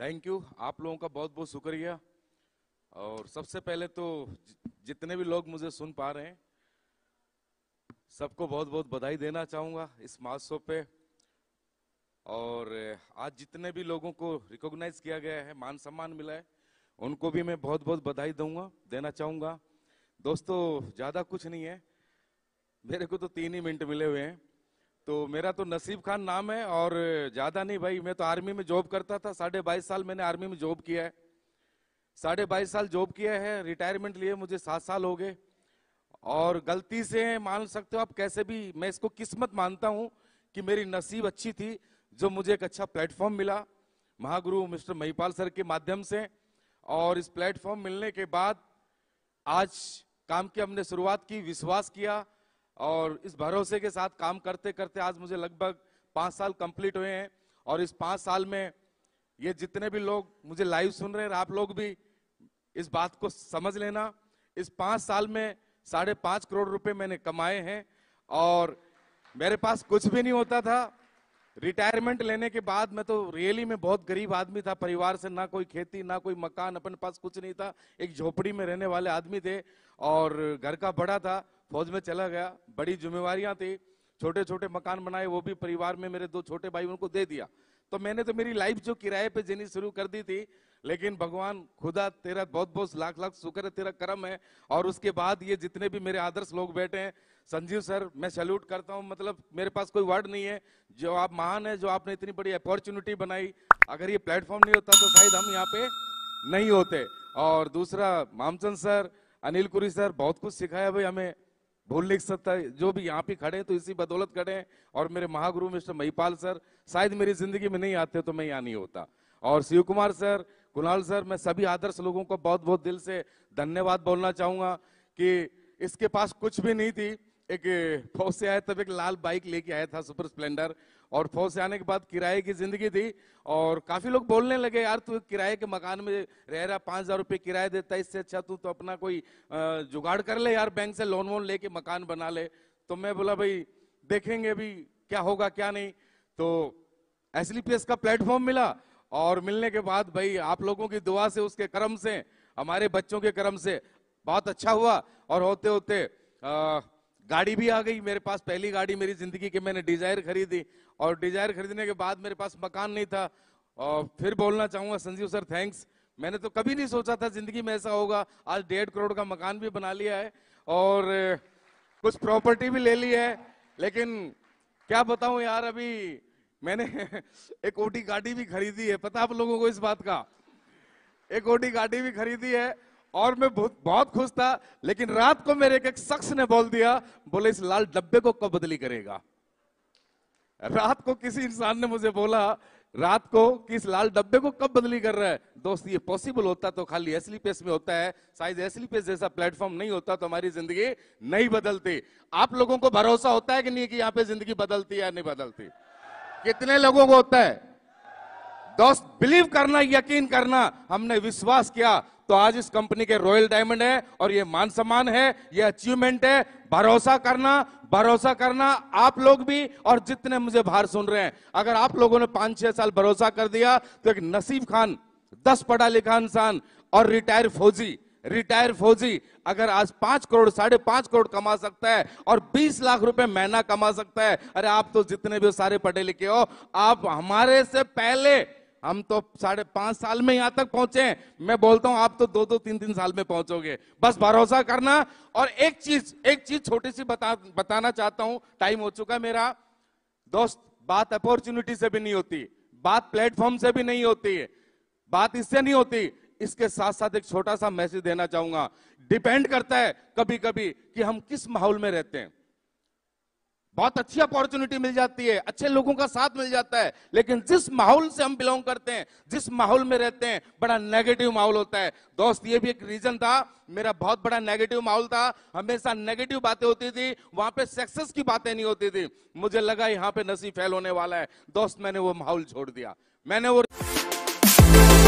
thank you आप लोगों का बहुत बहुत शुक्रिया और सबसे पहले तो जितने भी लोग मुझे सुन पा रहे हैं सबको बहुत बहुत बधाई देना चाहूँगा इस महोत्सव पे और आज जितने भी लोगों को रिकॉग्नाइज किया गया है मान सम्मान मिला है उनको भी मैं बहुत बहुत बधाई दूंगा देना चाहूँगा दोस्तों ज़्यादा कुछ नहीं है मेरे को तो तीन ही मिनट मिले हुए हैं तो मेरा तो नसीब खान नाम है और ज़्यादा नहीं भाई मैं तो आर्मी में जॉब करता था साढ़े बाईस साल मैंने आर्मी में जॉब किया है साढ़े बाईस साल जॉब किया है रिटायरमेंट लिए मुझे सात साल हो गए और गलती से मान सकते हो आप कैसे भी मैं इसको किस्मत मानता हूँ कि मेरी नसीब अच्छी थी जो मुझे एक अच्छा प्लेटफॉर्म मिला महागुरु मिस्टर महिपाल सर के माध्यम से और इस प्लेटफॉर्म मिलने के बाद आज काम की हमने शुरुआत की विश्वास किया और इस भरोसे के साथ काम करते करते आज मुझे लगभग पाँच साल कंप्लीट हुए हैं और इस पाँच साल में ये जितने भी लोग मुझे लाइव सुन रहे हैं आप लोग भी इस बात को समझ लेना इस पाँच साल में साढ़े पाँच करोड़ रुपए मैंने कमाए हैं और मेरे पास कुछ भी नहीं होता था रिटायरमेंट लेने के बाद मैं तो रियली में बहुत गरीब आदमी था परिवार से ना कोई खेती ना कोई मकान अपने पास कुछ नहीं था एक झोपड़ी में रहने वाले आदमी थे और घर का बड़ा था फौज में चला गया बड़ी जिम्मेवारियां थी छोटे छोटे मकान बनाए वो भी परिवार में मेरे दो छोटे भाई उनको दे दिया तो मैंने तो मेरी लाइफ जो किराए पे जीनी शुरू कर दी थी लेकिन भगवान खुदा तेरा बहुत बहुत लाख लाख शुक्र है तेरा कर्म है और उसके बाद ये जितने भी मेरे आदर्श लोग बैठे हैं संजीव सर मैं सैल्यूट करता हूँ मतलब मेरे पास कोई वर्ड नहीं है जो आप महान है जो आपने इतनी बड़ी अपॉर्चुनिटी बनाई अगर ये प्लेटफॉर्म नहीं होता तो शायद हम यहाँ पे नहीं होते और दूसरा मामचंद सर अनिल कुरी सर बहुत कुछ सिखाया भाई हमें भूल लिख सकता जो भी यहाँ पे खड़े हैं तो इसी बदौलत खड़े हैं और मेरे महागुरु मिस्टर महिपाल सर शायद मेरी जिंदगी में नहीं आते तो मैं यहाँ नहीं होता और शिव कुमार सर कुणाल सर मैं सभी आदर्श लोगों को बहुत बहुत दिल से धन्यवाद बोलना चाहूंगा कि इसके पास कुछ भी नहीं थी एक फौज आए तब एक लाल बाइक लेके आया था सुपर स्प्लेंडर और फौज से आने के बाद किराए की जिंदगी थी और काफी लोग बोलने लगे यार तू किराए के मकान में रह रहा पांच हजार रुपये किराया देता है इससे अच्छा तू तो अपना कोई जुगाड़ कर ले यार बैंक से लोन वोन लेके मकान बना ले तो मैं बोला भाई देखेंगे भी क्या होगा क्या नहीं तो एस का प्लेटफॉर्म मिला और मिलने के बाद भाई आप लोगों की दुआ से उसके कर्म से हमारे बच्चों के कर्म से बहुत अच्छा हुआ और होते होते आ, गाड़ी भी आ गई मेरे पास पहली गाड़ी मेरी जिंदगी की मैंने डिजायर खरीदी और डिजायर खरीदने के बाद मेरे पास मकान नहीं था और फिर बोलना चाहूंगा संजीव सर थैंक्स मैंने तो कभी नहीं सोचा था जिंदगी में ऐसा होगा आज डेढ़ करोड़ का मकान भी बना लिया है और कुछ प्रॉपर्टी भी ले ली है लेकिन क्या बताऊं यार अभी मैंने एक ओटी गाड़ी भी खरीदी है पता आप लोगों को इस बात का एक ओटी गाड़ी भी खरीदी है और मैं बहुत बहुत खुश था लेकिन रात को मेरे एक शख्स ने बोल दिया बोले इस लाल डब्बे को कब बदली करेगा रात को किसी इंसान ने मुझे बोला रात को कि इस लाल डब्बे को कब बदली कर रहा है दोस्त ये पॉसिबल होता तो खाली एसली पेस में होता है शायद एसली पेस जैसा प्लेटफॉर्म नहीं होता तो हमारी जिंदगी नहीं बदलती आप लोगों को भरोसा होता है कि नहीं कि यहाँ पे जिंदगी बदलती या नहीं बदलती कितने लोगों को होता है दोस्त बिलीव करना यकीन करना हमने विश्वास किया तो आज इस कंपनी के रॉयल डायमंड है और ये मान सम्मान है ये अचीवमेंट है भरोसा करना भरोसा करना आप लोग भी और जितने मुझे बाहर सुन रहे हैं अगर आप लोगों ने पांच छह साल भरोसा कर दिया तो एक नसीब खान दस पढ़ा लिखा इंसान और रिटायर फौजी रिटायर फौजी अगर आज पांच करोड़ साढ़े पांच करोड़ कमा सकता है और बीस लाख रुपए महीना कमा सकता है अरे आप तो जितने भी सारे पढ़े लिखे हो आप हमारे से पहले हम तो साढ़े पांच साल में यहां तक पहुंचे हैं मैं बोलता हूं आप तो दो दो तीन तीन साल में पहुंचोगे बस भरोसा करना और एक चीज एक चीज छोटी सी बता बताना चाहता हूं टाइम हो चुका मेरा दोस्त बात अपॉर्चुनिटी से भी नहीं होती बात प्लेटफॉर्म से भी नहीं होती बात इससे नहीं होती इसके साथ साथ एक छोटा सा मैसेज देना चाहूंगा डिपेंड करता है कभी कभी कि हम किस माहौल में रहते हैं बहुत अच्छी अपॉर्चुनिटी मिल जाती है अच्छे लोगों का साथ मिल जाता है लेकिन जिस माहौल से हम बिलोंग करते हैं जिस माहौल में रहते हैं बड़ा नेगेटिव माहौल होता है दोस्त ये भी एक रीजन था मेरा बहुत बड़ा नेगेटिव माहौल था हमेशा नेगेटिव बातें होती थी वहां पे सक्सेस की बातें नहीं होती थी मुझे लगा यहाँ पे नसीब फैल होने वाला है दोस्त मैंने वो माहौल छोड़ दिया मैंने वो